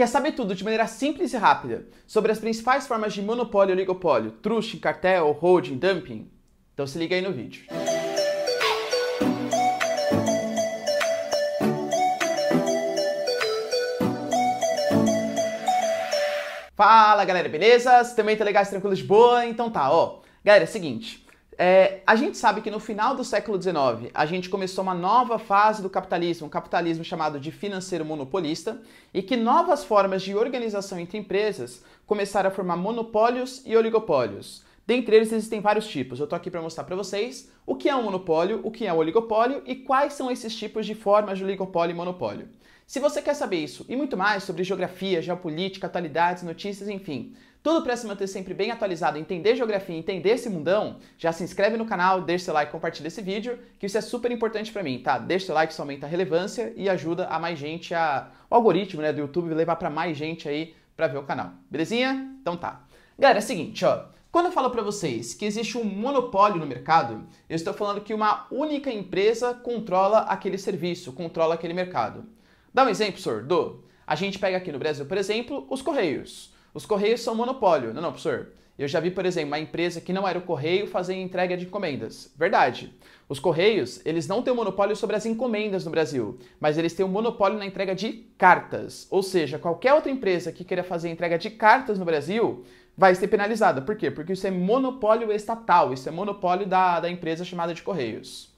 Quer saber tudo de maneira simples e rápida sobre as principais formas de monopólio, e oligopólio, truste, cartel, holding, dumping? Então se liga aí no vídeo. Fala galera, beleza? também tá legais, tranquilo, de boa? Então tá, ó. Galera, é o seguinte, é, a gente sabe que no final do século XIX a gente começou uma nova fase do capitalismo, um capitalismo chamado de financeiro monopolista, e que novas formas de organização entre empresas começaram a formar monopólios e oligopólios. Dentre eles existem vários tipos. Eu estou aqui para mostrar para vocês o que é um monopólio, o que é um oligopólio e quais são esses tipos de formas de oligopólio e monopólio. Se você quer saber isso e muito mais sobre geografia, geopolítica, atualidades, notícias, enfim, tudo para se manter sempre bem atualizado, entender geografia, entender esse mundão, já se inscreve no canal, deixa seu like, compartilha esse vídeo, que isso é super importante para mim, tá? Deixa seu like, isso aumenta a relevância e ajuda a mais gente a o algoritmo, né, do YouTube levar para mais gente aí para ver o canal. Belezinha? Então tá. Galera, é o seguinte, ó. Quando eu falo para vocês que existe um monopólio no mercado, eu estou falando que uma única empresa controla aquele serviço, controla aquele mercado. Dá um exemplo, senhor, do. A gente pega aqui no Brasil, por exemplo, os Correios. Os correios são monopólio. Não, não, professor. Eu já vi, por exemplo, uma empresa que não era o correio fazer entrega de encomendas. Verdade. Os correios, eles não têm o um monopólio sobre as encomendas no Brasil, mas eles têm o um monopólio na entrega de cartas. Ou seja, qualquer outra empresa que queira fazer entrega de cartas no Brasil vai ser penalizada. Por quê? Porque isso é monopólio estatal, isso é monopólio da, da empresa chamada de correios.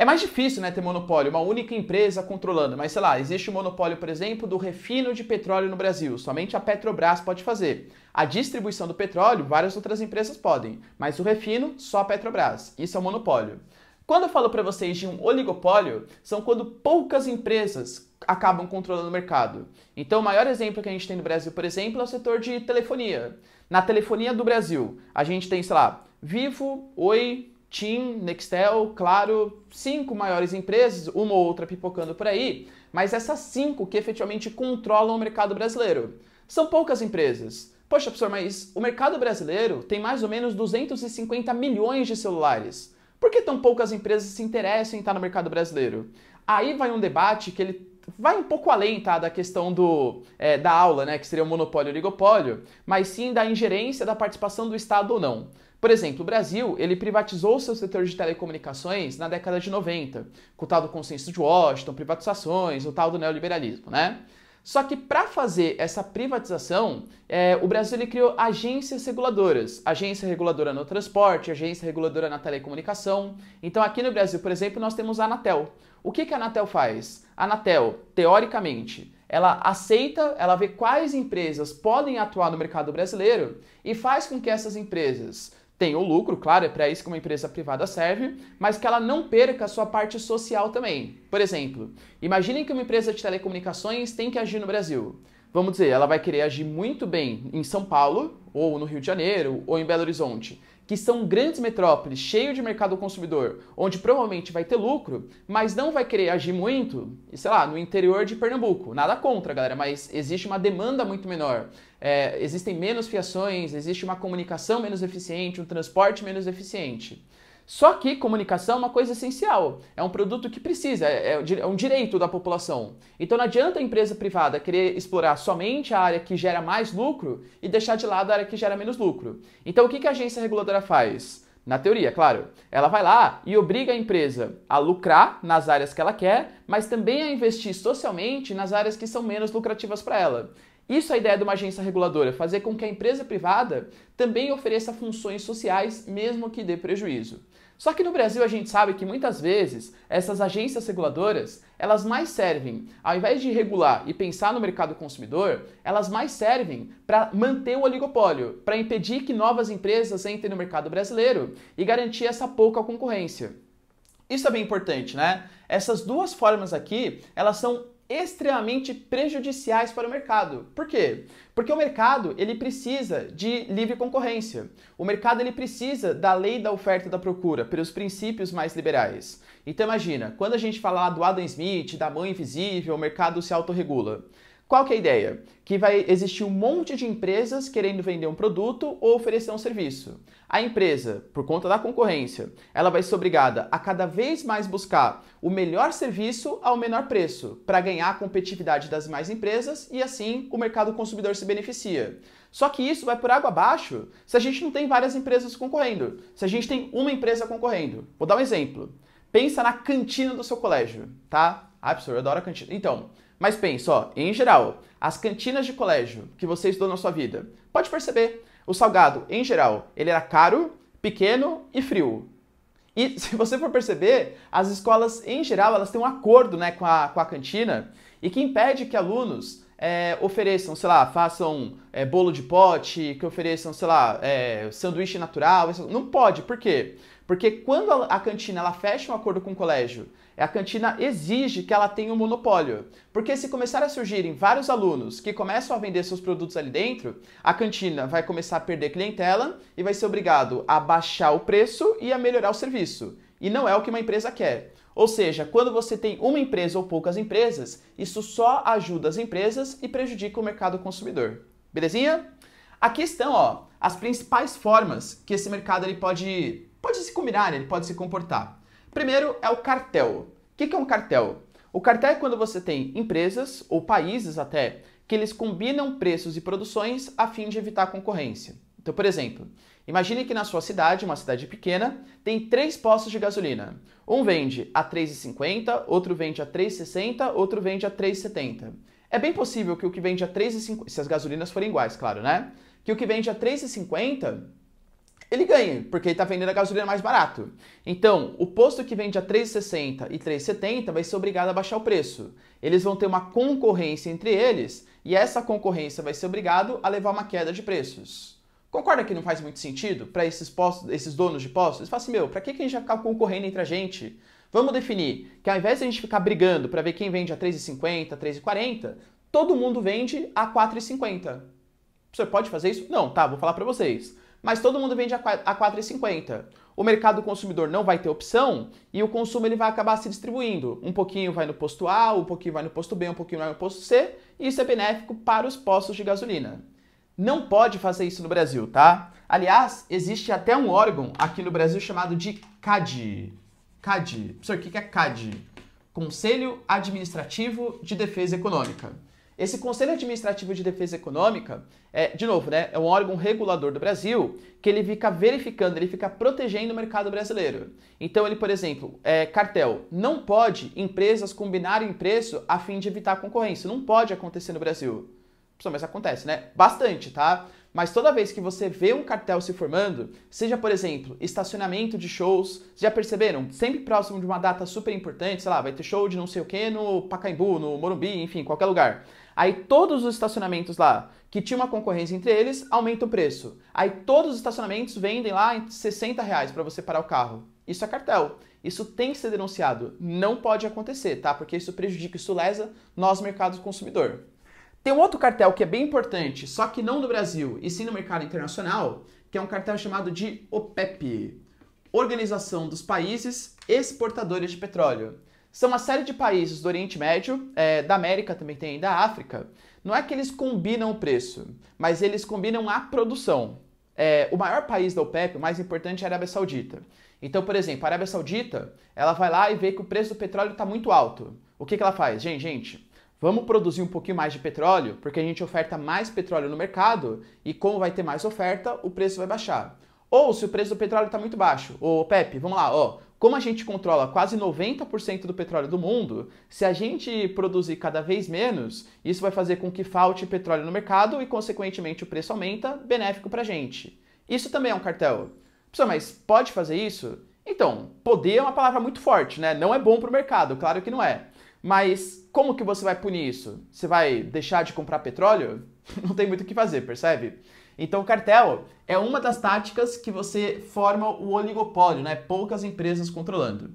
É mais difícil, né, ter monopólio, uma única empresa controlando, mas sei lá, existe o um monopólio, por exemplo, do refino de petróleo no Brasil. Somente a Petrobras pode fazer. A distribuição do petróleo, várias outras empresas podem, mas o refino, só a Petrobras. Isso é um monopólio. Quando eu falo para vocês de um oligopólio, são quando poucas empresas acabam controlando o mercado. Então, o maior exemplo que a gente tem no Brasil, por exemplo, é o setor de telefonia. Na telefonia do Brasil, a gente tem, sei lá, Vivo, Oi, TIM, Nextel, claro, cinco maiores empresas, uma ou outra pipocando por aí, mas essas cinco que efetivamente controlam o mercado brasileiro. São poucas empresas. Poxa, professor, mas o mercado brasileiro tem mais ou menos 250 milhões de celulares. Por que tão poucas empresas se interessam em estar no mercado brasileiro? Aí vai um debate que ele vai um pouco além tá, da questão do, é, da aula, né, que seria o monopólio oligopólio, mas sim da ingerência da participação do Estado ou não. Por exemplo, o Brasil ele privatizou seu setor de telecomunicações na década de 90, com o tal do consenso de Washington, privatizações, o tal do neoliberalismo, né? Só que para fazer essa privatização, é, o Brasil ele criou agências reguladoras. Agência reguladora no transporte, agência reguladora na telecomunicação. Então aqui no Brasil, por exemplo, nós temos a Anatel. O que, que a Anatel faz? A Anatel, teoricamente, ela aceita, ela vê quais empresas podem atuar no mercado brasileiro e faz com que essas empresas tenha o lucro, claro, é para isso que uma empresa privada serve, mas que ela não perca a sua parte social também. Por exemplo, imaginem que uma empresa de telecomunicações tem que agir no Brasil. Vamos dizer, ela vai querer agir muito bem em São Paulo, ou no Rio de Janeiro, ou em Belo Horizonte que são grandes metrópoles cheio de mercado consumidor, onde provavelmente vai ter lucro, mas não vai querer agir muito, sei lá, no interior de Pernambuco. Nada contra, galera, mas existe uma demanda muito menor. É, existem menos fiações, existe uma comunicação menos eficiente, um transporte menos eficiente. Só que comunicação é uma coisa essencial, é um produto que precisa, é, é, é um direito da população. Então não adianta a empresa privada querer explorar somente a área que gera mais lucro e deixar de lado a área que gera menos lucro. Então o que a agência reguladora faz? Na teoria, claro. Ela vai lá e obriga a empresa a lucrar nas áreas que ela quer, mas também a investir socialmente nas áreas que são menos lucrativas para ela. Isso é a ideia de uma agência reguladora, fazer com que a empresa privada também ofereça funções sociais, mesmo que dê prejuízo. Só que no Brasil a gente sabe que muitas vezes essas agências reguladoras, elas mais servem, ao invés de regular e pensar no mercado consumidor, elas mais servem para manter o oligopólio, para impedir que novas empresas entrem no mercado brasileiro e garantir essa pouca concorrência. Isso é bem importante, né? Essas duas formas aqui, elas são extremamente prejudiciais para o mercado. Por quê? Porque o mercado ele precisa de livre concorrência. O mercado ele precisa da lei da oferta e da procura, pelos princípios mais liberais. Então imagina, quando a gente falar do Adam Smith, da mão invisível, o mercado se autorregula. Qual que é a ideia? Que vai existir um monte de empresas querendo vender um produto ou oferecer um serviço. A empresa, por conta da concorrência, ela vai ser obrigada a cada vez mais buscar o melhor serviço ao menor preço, para ganhar a competitividade das mais empresas e assim o mercado consumidor se beneficia. Só que isso vai por água abaixo se a gente não tem várias empresas concorrendo, se a gente tem uma empresa concorrendo. Vou dar um exemplo. Pensa na cantina do seu colégio, tá? Ah, professor, eu adoro a cantina. Então, mas pensa, ó, em geral, as cantinas de colégio que você estudou na sua vida, pode perceber, o salgado, em geral, ele era caro, pequeno e frio. E se você for perceber, as escolas, em geral, elas têm um acordo né, com, a, com a cantina e que impede que alunos é, ofereçam, sei lá, façam é, bolo de pote, que ofereçam, sei lá, é, sanduíche natural. Não pode, por quê? Porque quando a, cantina ela fecha um acordo com o colégio, a cantina exige que ela tenha um monopólio. Porque se começar a surgirem vários alunos que começam a vender seus produtos ali dentro, a cantina vai começar a perder clientela e vai ser obrigado a baixar o preço e a melhorar o serviço. E não é o que uma empresa quer. Ou seja, quando você tem uma empresa ou poucas empresas, isso só ajuda as empresas e prejudica o mercado consumidor. Belezinha? Aqui estão ó, as principais formas que esse mercado ele pode, pode se combinar, ele pode se comportar. Primeiro é o cartel. O que é um cartel? O cartel é quando você tem empresas ou países até que eles combinam preços e produções a fim de evitar concorrência. Então, por exemplo, imagine que na sua cidade, uma cidade pequena, tem três postos de gasolina. Um vende a 3,50, outro vende a 3,60, outro vende a 3,70. É bem possível que o que vende a 3,50, se as gasolinas forem iguais, claro, né? Que o que vende a 3,50 ele ganha, porque ele está vendendo a gasolina mais barato. Então, o posto que vende a 3,60 e 3,70 vai ser obrigado a baixar o preço. Eles vão ter uma concorrência entre eles e essa concorrência vai ser obrigado a levar uma queda de preços. Concorda que não faz muito sentido para esses, postos, esses donos de postos? Eles falam assim, meu, para que, que a gente vai ficar concorrendo entre a gente? Vamos definir que ao invés de a gente ficar brigando para ver quem vende a 3,50, 3,40, todo mundo vende a 4,50. Você pode fazer isso? Não, tá, vou falar para vocês. Mas todo mundo vende a 4,50. O mercado consumidor não vai ter opção e o consumo ele vai acabar se distribuindo. Um pouquinho vai no posto A, um pouquinho vai no posto B, um pouquinho vai no posto C, e isso é benéfico para os postos de gasolina não pode fazer isso no Brasil, tá? Aliás, existe até um órgão aqui no Brasil chamado de CAD. CAD. Professor, o que é CAD? Conselho Administrativo de Defesa Econômica. Esse Conselho Administrativo de Defesa Econômica, é, de novo, né, é um órgão regulador do Brasil que ele fica verificando, ele fica protegendo o mercado brasileiro. Então ele, por exemplo, é, cartel, não pode empresas combinarem preço a fim de evitar concorrência. Não pode acontecer no Brasil mas acontece, né? Bastante, tá? Mas toda vez que você vê um cartel se formando, seja por exemplo, estacionamento de shows, já perceberam? Sempre próximo de uma data super importante, sei lá, vai ter show de não sei o que no Pacaembu, no Morumbi, enfim, qualquer lugar. Aí todos os estacionamentos lá que tinha uma concorrência entre eles aumenta o preço. Aí todos os estacionamentos vendem lá em 60 reais para você parar o carro. Isso é cartel. Isso tem que ser denunciado. Não pode acontecer, tá? Porque isso prejudica, e suleza nós, mercado consumidor. Tem um outro cartel que é bem importante, só que não no Brasil, e sim no mercado internacional, que é um cartel chamado de OPEP, Organização dos Países Exportadores de Petróleo. São uma série de países do Oriente Médio, é, da América também tem, da África. Não é que eles combinam o preço, mas eles combinam a produção. É, o maior país da OPEP, o mais importante, é a Arábia Saudita. Então, por exemplo, a Arábia Saudita, ela vai lá e vê que o preço do petróleo está muito alto. O que, que ela faz? Gente, gente, Vamos produzir um pouquinho mais de petróleo, porque a gente oferta mais petróleo no mercado e como vai ter mais oferta, o preço vai baixar. Ou se o preço do petróleo está muito baixo, ô Pepe, vamos lá, ó, como a gente controla quase 90% do petróleo do mundo, se a gente produzir cada vez menos, isso vai fazer com que falte petróleo no mercado e, consequentemente, o preço aumenta, benéfico para a gente. Isso também é um cartel. Pessoal, mas pode fazer isso? Então, poder é uma palavra muito forte, né? Não é bom para o mercado, claro que não é. Mas como que você vai punir isso? Você vai deixar de comprar petróleo? Não tem muito o que fazer, percebe? Então, o cartel é uma das táticas que você forma o oligopólio, né? Poucas empresas controlando.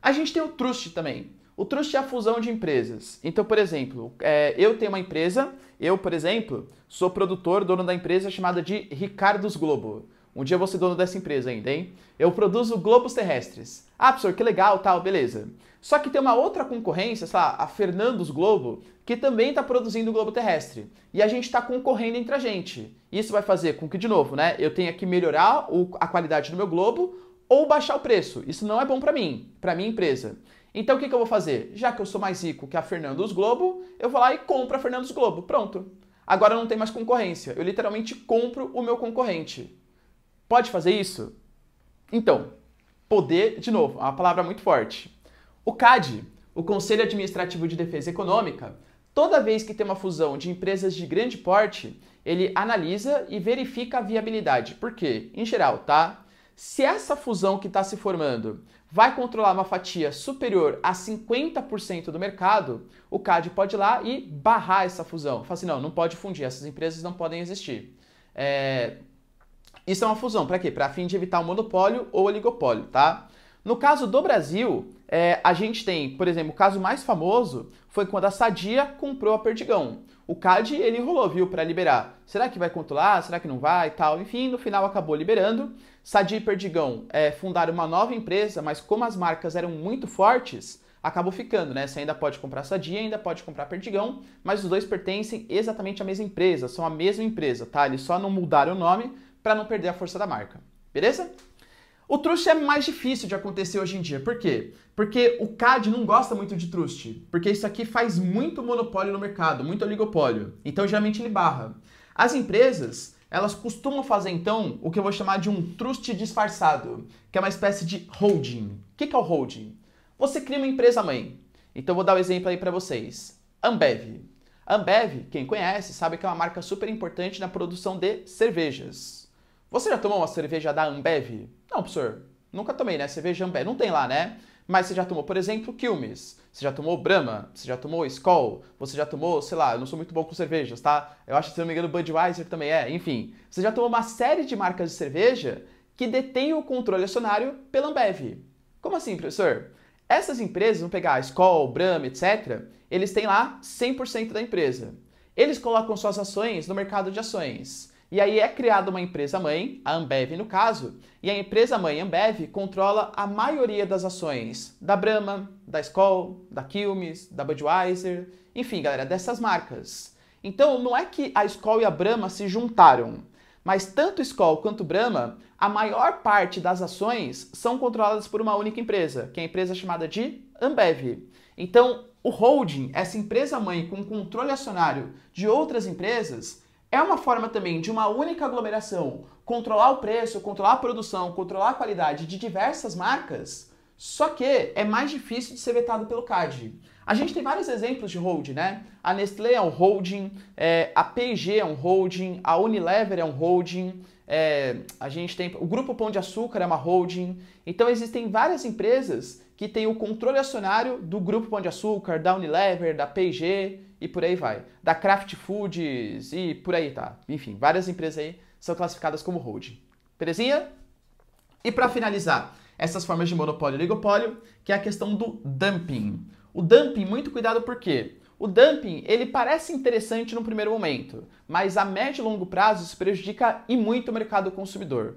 A gente tem o trust também. O trust é a fusão de empresas. Então, por exemplo, é, eu tenho uma empresa, eu, por exemplo, sou produtor, dono da empresa chamada de Ricardos Globo. Um dia eu vou ser dono dessa empresa ainda, hein? Eu produzo globos terrestres. Ah, professor, que legal, tal, beleza. Só que tem uma outra concorrência, sei lá, a Fernandos Globo, que também está produzindo globo terrestre. E a gente está concorrendo entre a gente. Isso vai fazer com que, de novo, né, eu tenha que melhorar a qualidade do meu globo ou baixar o preço. Isso não é bom para mim, para minha empresa. Então o que, que eu vou fazer? Já que eu sou mais rico que a Fernandos Globo, eu vou lá e compro a Fernandos Globo. Pronto. Agora não tem mais concorrência. Eu literalmente compro o meu concorrente. Pode fazer isso? Então, poder, de novo, é uma palavra muito forte. O CAD, o Conselho Administrativo de Defesa Econômica, toda vez que tem uma fusão de empresas de grande porte, ele analisa e verifica a viabilidade. Por quê? Em geral, tá? Se essa fusão que está se formando vai controlar uma fatia superior a 50% do mercado, o CAD pode ir lá e barrar essa fusão. Fala assim, não, não pode fundir, essas empresas não podem existir. É, isso é uma fusão, para quê? Para fim de evitar o monopólio ou oligopólio, tá? No caso do Brasil, é, a gente tem, por exemplo, o caso mais famoso foi quando a Sadia comprou a Perdigão. O CAD, ele rolou, viu, para liberar. Será que vai controlar? Será que não vai? E Tal. Enfim, no final acabou liberando. Sadia e Perdigão é, fundaram uma nova empresa, mas como as marcas eram muito fortes, acabou ficando, né? Você ainda pode comprar Sadia, ainda pode comprar Perdigão, mas os dois pertencem exatamente à mesma empresa, são a mesma empresa, tá? Eles só não mudaram o nome, para não perder a força da marca. Beleza? O trust é mais difícil de acontecer hoje em dia. Por quê? Porque o CAD não gosta muito de trust. Porque isso aqui faz muito monopólio no mercado, muito oligopólio. Então, geralmente, ele barra. As empresas, elas costumam fazer, então, o que eu vou chamar de um trust disfarçado, que é uma espécie de holding. O que é o holding? Você cria uma empresa-mãe. Então, vou dar um exemplo aí para vocês. Ambev. Ambev, quem conhece, sabe que é uma marca super importante na produção de cervejas. Você já tomou uma cerveja da Ambev? Não, professor. Nunca tomei, né? Cerveja Ambev. Não tem lá, né? Mas você já tomou, por exemplo, Quilmes. Você já tomou Brahma. Você já tomou Skoll? Você já tomou, sei lá, eu não sou muito bom com cervejas, tá? Eu acho, se não me engano, Budweiser também é. Enfim, você já tomou uma série de marcas de cerveja que detêm o controle acionário pela Ambev. Como assim, professor? Essas empresas, vão pegar Skoll, Brahma, etc., eles têm lá 100% da empresa. Eles colocam suas ações no mercado de ações. E aí é criada uma empresa mãe, a Ambev no caso, e a empresa mãe Ambev controla a maioria das ações da Brahma, da Skoll, da Quilmes, da Budweiser, enfim, galera, dessas marcas. Então não é que a Skoll e a Brahma se juntaram, mas tanto Skoll quanto Brahma, a maior parte das ações são controladas por uma única empresa, que é a empresa chamada de Ambev. Então, o holding, essa empresa mãe com controle acionário de outras empresas, é uma forma também de uma única aglomeração controlar o preço, controlar a produção, controlar a qualidade de diversas marcas, só que é mais difícil de ser vetado pelo CAD. A gente tem vários exemplos de holding, né? A Nestlé é um holding, é, a P&G é um holding, a Unilever é um holding, é, a gente tem o Grupo Pão de Açúcar é uma holding. Então existem várias empresas que tem o controle acionário do Grupo Pão de Açúcar, da Unilever, da P&G e por aí vai. Da Kraft Foods e por aí tá. Enfim, várias empresas aí são classificadas como holding. Belezinha? E para finalizar, essas formas de monopólio e oligopólio, que é a questão do dumping. O dumping, muito cuidado por quê? O dumping, ele parece interessante no primeiro momento, mas a médio e longo prazo isso prejudica e muito o mercado consumidor.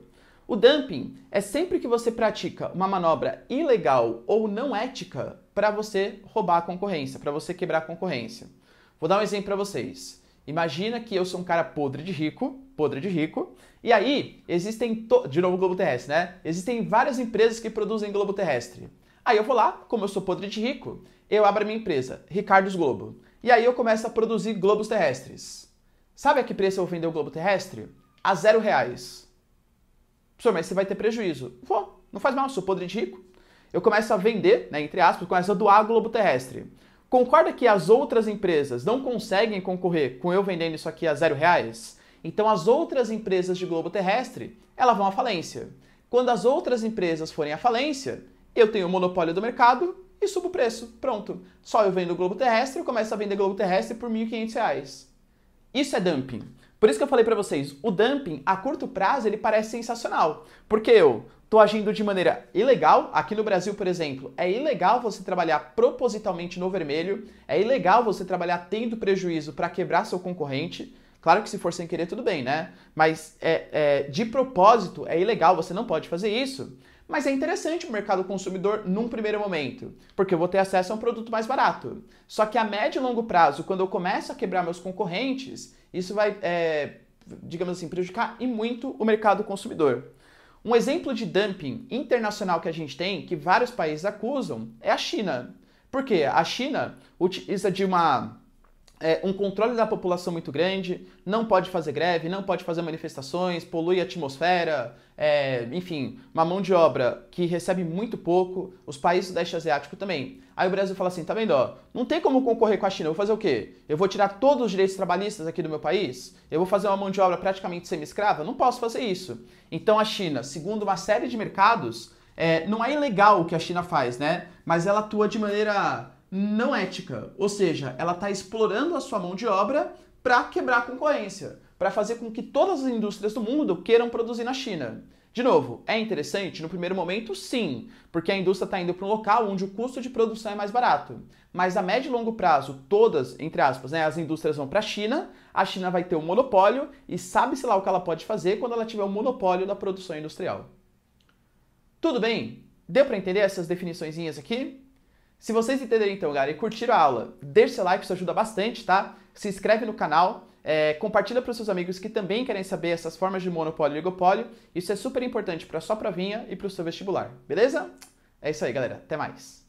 O dumping é sempre que você pratica uma manobra ilegal ou não ética para você roubar a concorrência, para você quebrar a concorrência. Vou dar um exemplo para vocês. Imagina que eu sou um cara podre de rico, podre de rico, e aí existem, de novo globo terrestre, né? Existem várias empresas que produzem globo terrestre. Aí eu vou lá, como eu sou podre de rico, eu abro a minha empresa, Ricardo's Globo. E aí eu começo a produzir globos terrestres. Sabe a que preço eu vou vender o globo terrestre? A zero reais. Professor, mas você vai ter prejuízo. Vou, não faz mal, sou podre de rico. Eu começo a vender, né, entre aspas, começo a doar Globo Terrestre. Concorda que as outras empresas não conseguem concorrer com eu vendendo isso aqui a zero reais? Então as outras empresas de globo terrestre, elas vão à falência. Quando as outras empresas forem à falência, eu tenho o monopólio do mercado e subo o preço. Pronto. Só eu vendo globo terrestre, eu começo a vender globo terrestre por R$ 1.500. Isso é dumping. Por isso que eu falei para vocês, o dumping a curto prazo ele parece sensacional, porque eu tô agindo de maneira ilegal, aqui no Brasil, por exemplo, é ilegal você trabalhar propositalmente no vermelho, é ilegal você trabalhar tendo prejuízo para quebrar seu concorrente. Claro que se for sem querer, tudo bem, né? Mas é, é, de propósito é ilegal, você não pode fazer isso. Mas é interessante o mercado consumidor num primeiro momento, porque eu vou ter acesso a um produto mais barato. Só que a médio e longo prazo, quando eu começo a quebrar meus concorrentes, isso vai, é, digamos assim, prejudicar e muito o mercado consumidor. Um exemplo de dumping internacional que a gente tem, que vários países acusam, é a China. Por quê? A China utiliza de uma é, um controle da população muito grande, não pode fazer greve, não pode fazer manifestações, polui a atmosfera, é, enfim, uma mão de obra que recebe muito pouco, os países do leste asiático também. Aí o Brasil fala assim, tá vendo, ó, não tem como concorrer com a China, eu vou fazer o quê? Eu vou tirar todos os direitos trabalhistas aqui do meu país? Eu vou fazer uma mão de obra praticamente semi-escrava? Não posso fazer isso. Então a China, segundo uma série de mercados, é, não é ilegal o que a China faz, né? Mas ela atua de maneira não ética, ou seja, ela está explorando a sua mão de obra para quebrar a concorrência, para fazer com que todas as indústrias do mundo queiram produzir na China. De novo, é interessante? No primeiro momento, sim, porque a indústria está indo para um local onde o custo de produção é mais barato. Mas a médio e longo prazo, todas, entre aspas, né, as indústrias vão para a China, a China vai ter um monopólio e sabe-se lá o que ela pode fazer quando ela tiver o um monopólio da produção industrial. Tudo bem? Deu para entender essas definições aqui? Se vocês entenderem então, galera, e curtiram a aula, deixe seu like, isso ajuda bastante, tá? Se inscreve no canal, é, compartilha para os seus amigos que também querem saber essas formas de monopólio e oligopólio. Isso é super importante para a sua provinha e para o seu vestibular, beleza? É isso aí, galera. Até mais.